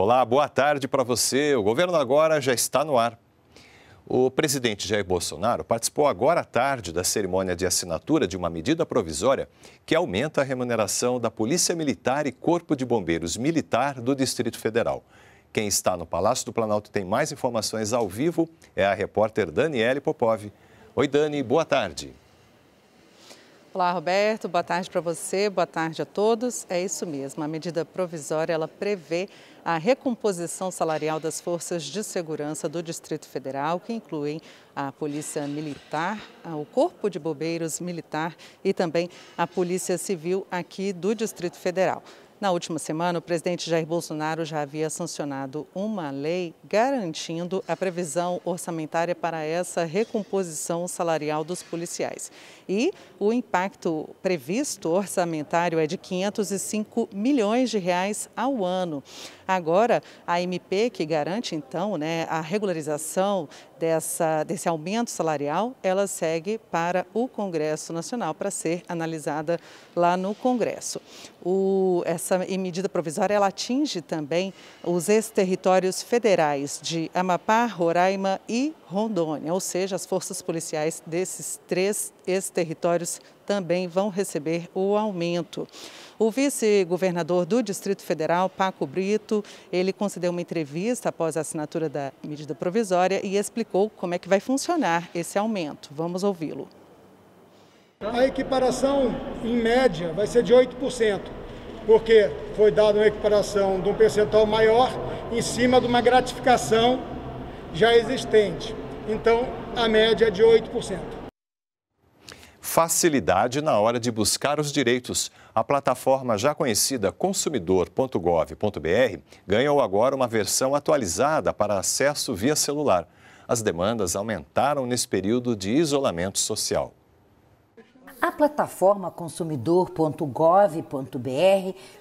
Olá, boa tarde para você. O governo agora já está no ar. O presidente Jair Bolsonaro participou agora à tarde da cerimônia de assinatura de uma medida provisória que aumenta a remuneração da Polícia Militar e Corpo de Bombeiros Militar do Distrito Federal. Quem está no Palácio do Planalto tem mais informações ao vivo é a repórter Daniele Popov. Oi, Dani, boa tarde. Olá, Roberto. Boa tarde para você, boa tarde a todos. É isso mesmo. A medida provisória ela prevê a recomposição salarial das forças de segurança do Distrito Federal, que incluem a Polícia Militar, o Corpo de Bombeiros Militar e também a Polícia Civil aqui do Distrito Federal. Na última semana, o presidente Jair Bolsonaro já havia sancionado uma lei garantindo a previsão orçamentária para essa recomposição salarial dos policiais. E o impacto previsto orçamentário é de 505 milhões de reais ao ano. Agora, a MP que garante então, né, a regularização dessa desse aumento salarial, ela segue para o Congresso Nacional para ser analisada lá no Congresso. O essa essa medida provisória ela atinge também os ex-territórios federais de Amapá, Roraima e Rondônia, ou seja, as forças policiais desses três ex-territórios também vão receber o aumento. O vice-governador do Distrito Federal, Paco Brito, ele concedeu uma entrevista após a assinatura da medida provisória e explicou como é que vai funcionar esse aumento. Vamos ouvi-lo. A equiparação, em média, vai ser de 8% porque foi dada uma equiparação de um percentual maior em cima de uma gratificação já existente. Então, a média é de 8%. Facilidade na hora de buscar os direitos. A plataforma já conhecida consumidor.gov.br ganhou agora uma versão atualizada para acesso via celular. As demandas aumentaram nesse período de isolamento social. A plataforma consumidor.gov.br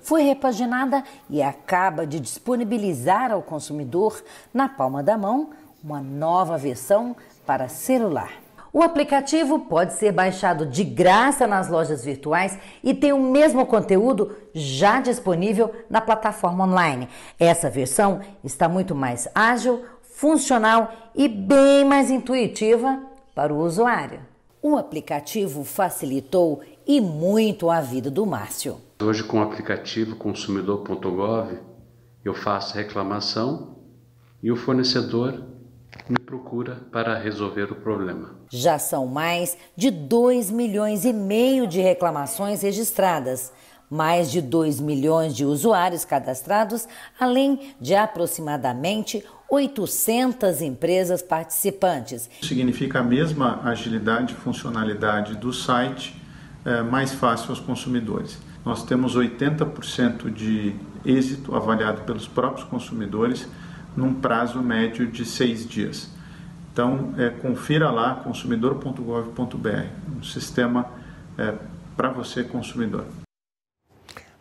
foi repaginada e acaba de disponibilizar ao consumidor, na palma da mão, uma nova versão para celular. O aplicativo pode ser baixado de graça nas lojas virtuais e tem o mesmo conteúdo já disponível na plataforma online. Essa versão está muito mais ágil, funcional e bem mais intuitiva para o usuário. O aplicativo facilitou e muito a vida do Márcio. Hoje, com o aplicativo consumidor.gov, eu faço reclamação e o fornecedor me procura para resolver o problema. Já são mais de 2 milhões e meio de reclamações registradas mais de 2 milhões de usuários cadastrados, além de aproximadamente 800 empresas participantes. Significa a mesma agilidade e funcionalidade do site, é, mais fácil aos consumidores. Nós temos 80% de êxito avaliado pelos próprios consumidores num prazo médio de seis dias. Então, é, confira lá consumidor.gov.br, um sistema é, eh, para você, consumidor.